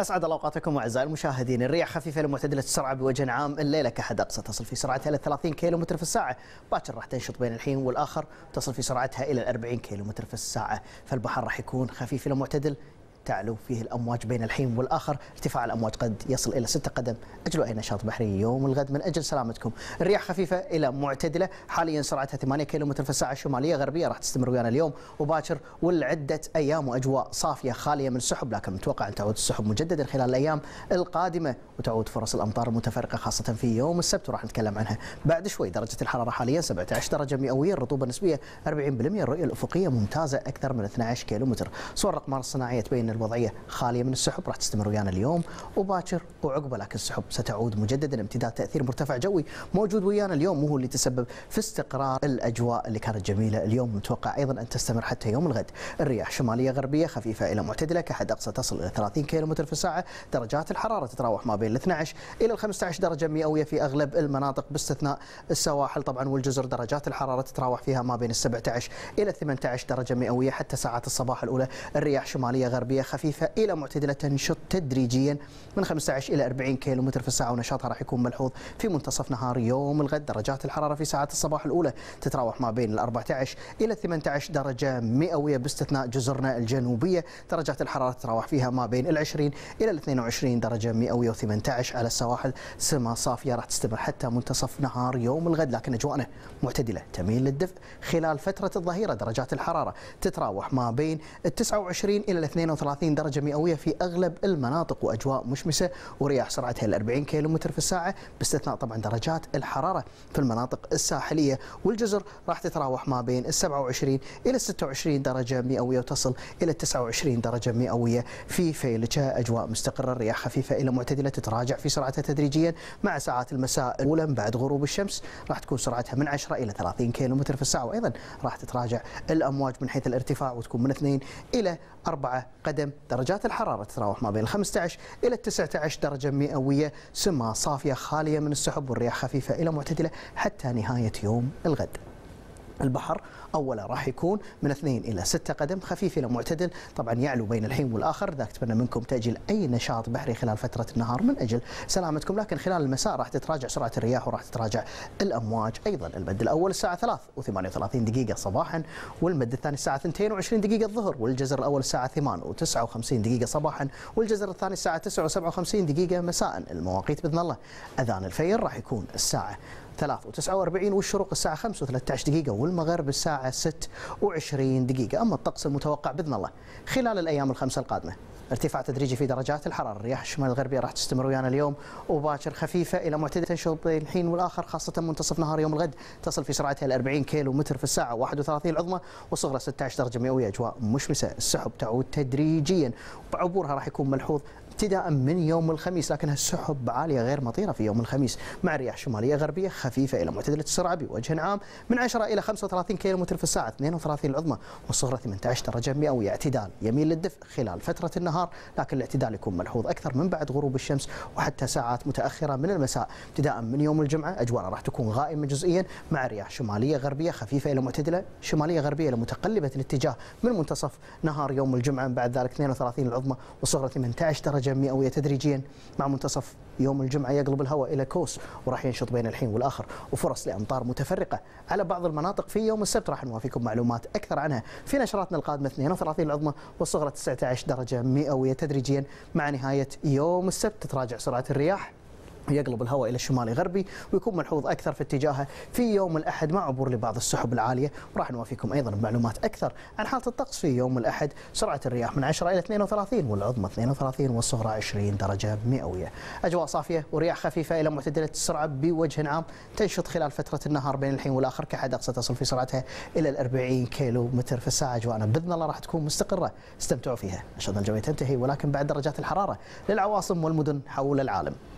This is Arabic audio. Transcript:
اسعد الله اوقاتكم اعزائي المشاهدين، الرياح خفيفه لمعتدله السرعه بوجه عام الليله كحد اقصى تصل في سرعتها الى 30 متر في الساعه، باكر راح تنشط بين الحين والاخر تصل في سرعتها الى 40 متر في الساعه، فالبحر راح يكون خفيف الى معتدل تعلو فيه الأمواج بين الحين والآخر ارتفاع الأمواج قد يصل إلى 6 قدم أجلوا أي نشاط بحري يوم الغد من أجل سلامتكم الرياح خفيفة إلى معتدلة حاليا سرعتها 8 كم في الساعة الشمالية غربية راح تستمر ويانا اليوم وباكر ولعده أيام وأجواء صافية خالية من السحب لكن متوقع أن تعود السحب مجددا خلال الأيام القادمة وتعود فرص الأمطار المتفرقة خاصة في يوم السبت وراح نتكلم عنها بعد شوي درجة الحرارة حاليا 17 درجة مئوية الرطوبة النسبيه 40% الرؤية الأفقية ممتازة أكثر من 12 متر، صور الأقمار الصناعية تبين الوضعيه خاليه من السحب راح تستمر ويانا اليوم وباكر وعقبه لكن السحب ستعود مجددا امتداد تاثير مرتفع جوي موجود ويانا اليوم وهو اللي تسبب في استقرار الاجواء اللي كانت جميله اليوم متوقع ايضا ان تستمر حتى يوم الغد الرياح شماليه غربيه خفيفه الى معتدله كحد اقصى تصل الى 30 كم في الساعه درجات الحراره تتراوح ما بين 12 الى 15 درجه مئويه في اغلب المناطق باستثناء السواحل طبعا والجزر درجات الحراره تتراوح فيها ما بين 17 الى 18 درجه مئويه حتى ساعات الصباح الاولى الرياح شماليه غربيه برية خفيفة إلى معتدلة تنشط تدريجيا من 15 إلى 40 كيلو متر في الساعة ونشاطها راح يكون ملحوظ في منتصف نهار يوم الغد درجات الحرارة في ساعات الصباح الأولى تتراوح ما بين ال 14 إلى 18 درجة مئوية باستثناء جزرنا الجنوبية درجات الحرارة تتراوح فيها ما بين ال 20 إلى ال 22 درجة مئوية و18 على السواحل سما صافية راح تستمر حتى منتصف نهار يوم الغد لكن أجواءنا معتدلة تميل للدفء خلال فترة الظهيرة درجات الحرارة تتراوح ما بين ال 29 إلى ال 32 30 درجة مئوية في أغلب المناطق وأجواء مشمسة ورياح سرعتها ال 40 كم في الساعة باستثناء طبعا درجات الحرارة في المناطق الساحلية والجزر راح تتراوح ما بين 27 إلى 26 درجة مئوية وتصل إلى 29 درجة مئوية في فيلجة أجواء مستقرة رياح خفيفة إلى معتدلة تتراجع في سرعتها تدريجيا مع ساعات المساء الأولى بعد غروب الشمس راح تكون سرعتها من 10 إلى 30 كم في الساعة وأيضا راح تتراجع الأمواج من حيث الارتفاع وتكون من 2 إلى 4 قدم عدم درجات الحرارة تتراوح ما بين 15 إلى 19 درجة مئوية سماء صافية خالية من السحب والرياح خفيفة إلى معتدلة حتى نهاية يوم الغد البحر اولا راح يكون من اثنين الى ستة قدم خفيف الى معتدل طبعا يعلو بين الحين والاخر ذاك اتمنى منكم تاجيل اي نشاط بحري خلال فتره النهار من اجل سلامتكم لكن خلال المساء راح تتراجع سرعه الرياح وراح تتراجع الامواج ايضا المد الاول الساعه 3 و38 دقيقه صباحا والمد الثاني الساعه 22 دقيقه الظهر والجزر الاول الساعه 8 و59 دقيقه صباحا والجزر الثاني الساعه 9 و57 دقيقه مساء المواقيت باذن الله اذان الفير راح يكون الساعه 3 والشروق الساعة 5 و13 دقيقة والمغرب الساعة 6.20 دقيقة أما الطقس المتوقع بإذن الله خلال الأيام الخمسة القادمة ارتفاع تدريجي في درجات الحراره، الرياح الشمال الغربيه راح تستمر ويانا اليوم وباكر خفيفه الى معتدله تنشط بين الحين والاخر خاصه منتصف نهار يوم الغد تصل في سرعتها ال 40 كيلو متر في الساعه 31 العظمى وصغرى 16 درجه مئويه اجواء مشمسه، السحب تعود تدريجيا وعبورها راح يكون ملحوظ ابتداء من يوم الخميس لكنها السحب عاليه غير مطيره في يوم الخميس مع رياح شماليه غربيه خفيفه الى معتدله السرعه بوجه عام من 10 الى 35 كيلو متر في الساعه 32 العظمى وصغرى 18 درجه مئويه اعتدال يميل للدفء خلال فتره النهار النهار لكن الاعتدال يكون ملحوظ أكثر من بعد غروب الشمس وحتى ساعات متأخرة من المساء ابتداء من يوم الجمعة أجواءنا راح تكون غائمة جزئيا مع رياح شمالية غربية خفيفة إلى معتدلة شمالية غربية إلى متقلبة الاتجاه من منتصف نهار يوم الجمعة بعد ذلك 32 العظمى وصغرى 18 درجة مئوية تدريجيا مع منتصف يوم الجمعة يقلب الهواء إلى كوس وراح ينشط بين الحين والآخر وفرص لأمطار متفرقة على بعض المناطق في يوم السبت راح نوافيكم معلومات أكثر عنها في نشراتنا القادمة 32 العظمى والصغرى 19 درجة مئوية مئوية تدريجيا مع نهاية يوم السبت تتراجع سرعة الرياح يقلب الهواء الى الشمال الغربي ويكون ملحوظ اكثر في اتجاهه في يوم الاحد مع عبور لبعض السحب العاليه وراح نوافيكم ايضا بمعلومات اكثر عن حاله الطقس في يوم الاحد سرعه الرياح من 10 الى 32 والعظمى 32 والصغرى 20 درجه مئويه اجواء صافيه ورياح خفيفه الى معتدله السرعه بوجه عام تنشط خلال فتره النهار بين الحين والاخر كحد اقصى تصل في سرعتها الى ال 40 كيلو متر في الساعه اجواءنا باذن الله راح تكون مستقره استمتعوا فيها نشاط الجوي تنتهي ولكن بعد درجات الحراره للعواصم والمدن حول العالم